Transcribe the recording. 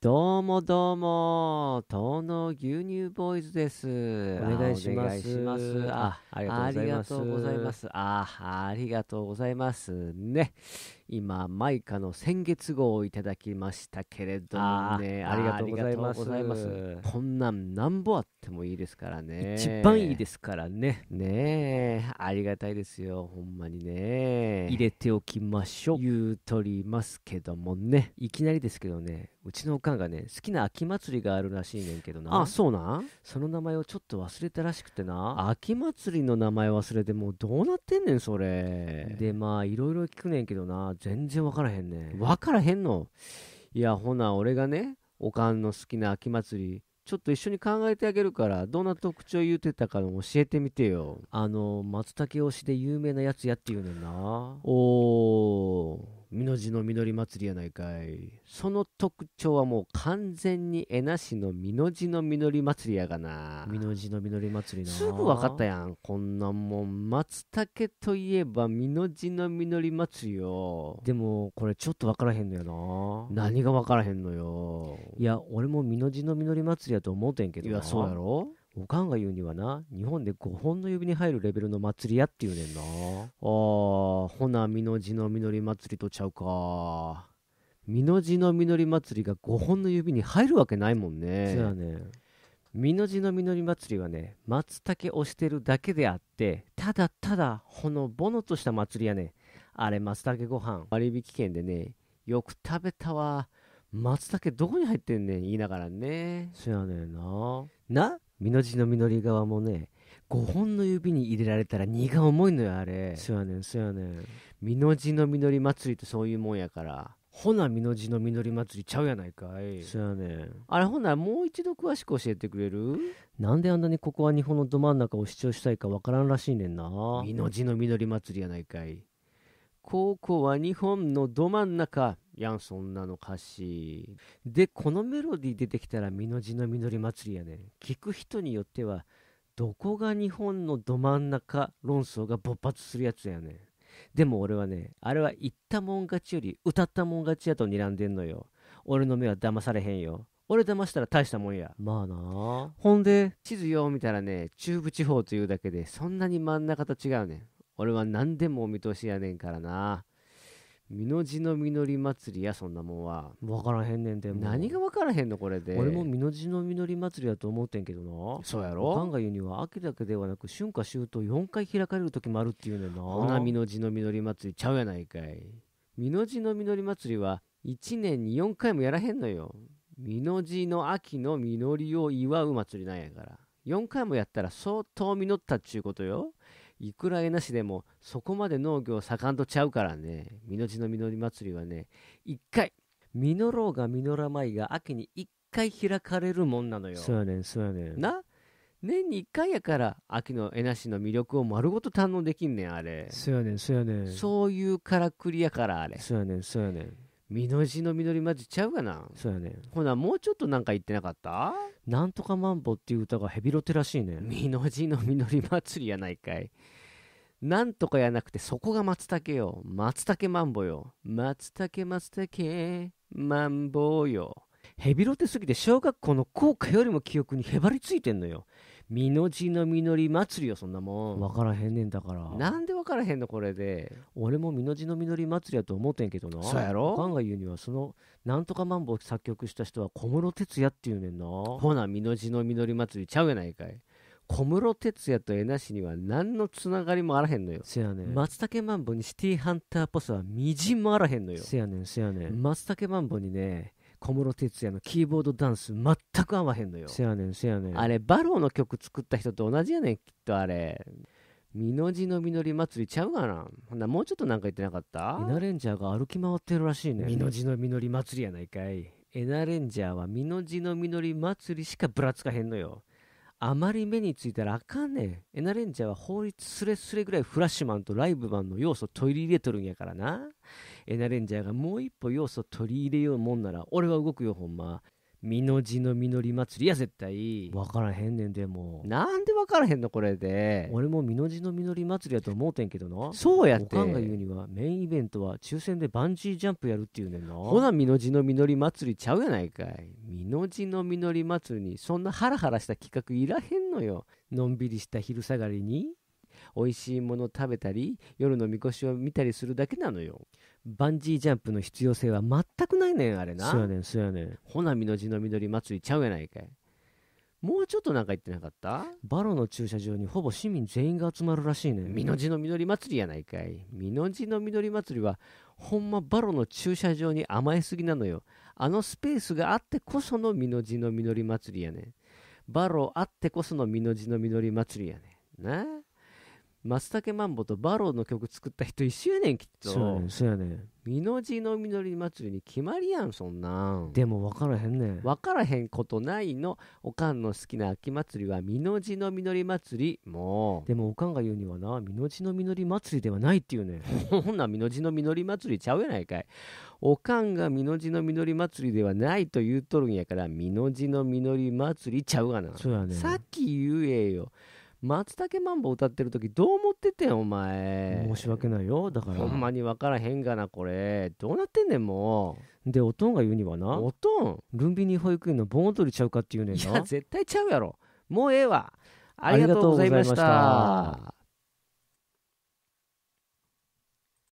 どうもどうも、東の牛乳ボーイズです。お願いします。すあ、ありがとうございます。あ、ありがとうございます。あ、ありがとうございますね。今マイカの先月号をいただきましたけれどもねありがとうございますこんなんなんぼあってもいいですからね一番いいですからねねえありがたいですよほんまにね入れておきましょう言うとりますけどもねいきなりですけどねうちのおかんがね好きな秋祭りがあるらしいねんけどなあそうなんその名前をちょっと忘れたらしくてな秋祭りの名前忘れてもうどうなってんねんそれでまあいろいろ聞くねんけどな全然分からへんね分からへんのいやほな俺がねおかんの好きな秋祭りちょっと一緒に考えてあげるからどんな特徴言うてたか教えてみてよあの松茸推しで有名なやつやって言うねんなおお美濃寺の実り祭りやないかい。その特徴はもう完全にえなしの美濃寺の実り祭りやがな。美濃寺の実り祭りな。すぐ分かったやん。こんなもん、松茸といえば美濃寺の実り祭りよ。でも、これちょっと分からへんのよな。何が分からへんのよ。いや、俺も美濃寺の実り祭りやと思うてんけどいや、そうやろおかんが言うにはな、日本で5本の指に入るレベルの祭りやって言うねんな。あほな、美の字の実り祭りとちゃうか。美の字の実り祭りが5本の指に入るわけないもんね。そうやね。美の字の実り祭りはね、松茸をしてるだけであって、ただただほのぼのとした祭りやね。あれ、松茸ご飯割引券でね、よく食べたわ。松茸どこに入ってんねん言いながらね。そうやねんな。な美の字の実り側もね5本の指に入れられたら荷が重いのよあれそうやねんそうやねん美の字の実り祭りってそういうもんやからほな、みのじのみのり祭りちゃうやないかい。そうやねんあれほな、もう一度詳しく教えてくれるなんであんなにここは日本のど真ん中を主張したいかわからんらしいねんな。みのじのみのり祭りやないかい。ここは日本のど真ん中。やんそんなの歌詞でこのメロディー出てきたら「みのじのみのり祭り」やね聞く人によってはどこが日本のど真ん中論争が勃発するやつやねでも俺はねあれは言ったもん勝ちより歌ったもん勝ちやと睨んでんのよ俺の目は騙されへんよ俺騙したら大したもんやまあなほんで地図よ見たらね中部地方というだけでそんなに真ん中と違うねん俺は何でもお見通しやねんからな美濃地の実り祭りやそんなもんは分からへんねんて何が分からへんのこれで俺も美濃地の実り祭りやと思ってんけどなそうやろカンが言うには秋だけではなく春夏秋冬4回開かれる時もあるっていうねんなほな美濃地の実り祭りちゃうやないかい美濃地の実り祭りは1年に4回もやらへんのよ美濃地の秋の実りを祝う祭りなんやから4回もやったら相当実ったっちゅうことよいくらえなしでもそこまで農業盛んとちゃうからねみのちのみのり祭りはね一回みのろうがみのらまいが秋に一回開かれるもんなのよそうやねんそうやねんな年に一回やから秋のえなしの魅力を丸ごと堪能できんねんあれそうやねんそうやねんそういうからくりやからあれそうやねんそうやねん美濃じの実りまじちゃうかなそうやねほなもうちょっとなんか言ってなかったなんとかマンボっていう歌がヘビロテらしいね美濃じの実り祭りやないかいなんとかやなくてそこが松茸よ松茸マンボよ松茸松茸マンボよヘビロテすぎて小学校の校歌よりも記憶にへばりついてんのよ。みのじのみのり祭りよそんなもん分からへんねんだからなんで分からへんのこれで俺もみのじのみのり祭りやと思ってんけどなそうやろファンが言うにはそのなんとかマンボウ作曲した人は小室哲哉っていうねんなほなみのじのみのり祭りちゃうやないかい小室哲哉と江那しには何のつながりもあらへんのよせやねん松茸マンボウにシティハンターっぽさはみじんもあらへんのよせやねんせやねん松茸マンボウにね小室哲哉のキーボードダンス全く合わへんのよせやねんせやねんあれバローの曲作った人と同じやねんきっとあれみのじのみのり祭りちゃうがなほんなもうちょっとなんか言ってなかったエナレンジャーが歩き回ってるらしいね美の字の実り祭りやないかいエナレンジャーはみのじのみのり祭りしかぶらつかへんのよあまり目についたらあかんねんエナレンジャーは法律すれすれぐらいフラッシュマンとライブマンの要素取り入れとるんやからなエナレンジャーがもう一歩要素取り入れようもんなら俺は動くよほんま美のじの実り祭りや絶対分からへんねんでもなんで分からへんのこれで俺も美のじの実り祭りやと思うてんけどなそうやっておかんが言うにはメインイベントは抽選でバンジージャンプやるっていうねんなほな美のじの実り祭りちゃうやないかい美のじの実り祭りにそんなハラハラした企画いらへんのよのんびりした昼下がりに美味しいもの食べたり夜のみこしを見たりするだけなのよバンジージャンプの必要性は全くないねんあれなそうやねんそうやねんほなみの字の緑祭りちゃうやないかいもうちょっとなんか言ってなかったバロの駐車場にほぼ市民全員が集まるらしいねんみの字の緑祭りやないかいみの字の緑祭りはほんまバロの駐車場に甘えすぎなのよあのスペースがあってこそのみの字の緑祭りやねんバロあってこそのみの字の緑祭りやねんなあ松茸マンボとバローの曲作った人一周年きっとそうやねそうやねんみのじのみのり祭りに決まりやんそんなんでも分からへんねん分からへんことないのおかんの好きな秋祭りはみのじのみのり祭りもうでもおかんが言うにはなみのじのみのり祭りではないっていうねんほんなみのじのみのり祭りちゃうやないかいおかんがみのじのみのり祭りではないと言うとるんやからみのじのみのり祭りちゃうがなそうやねさっき言えよ松茸マンボ歌ってる時どう思っててんお前申し訳ないよだからほんまに分からへんがなこれどうなってんねんもうでおとんが言うにはなおとんルンビニ保育園の盆踊りちゃうかって言うねんないや絶対ちゃうやろもうええわありがとうございました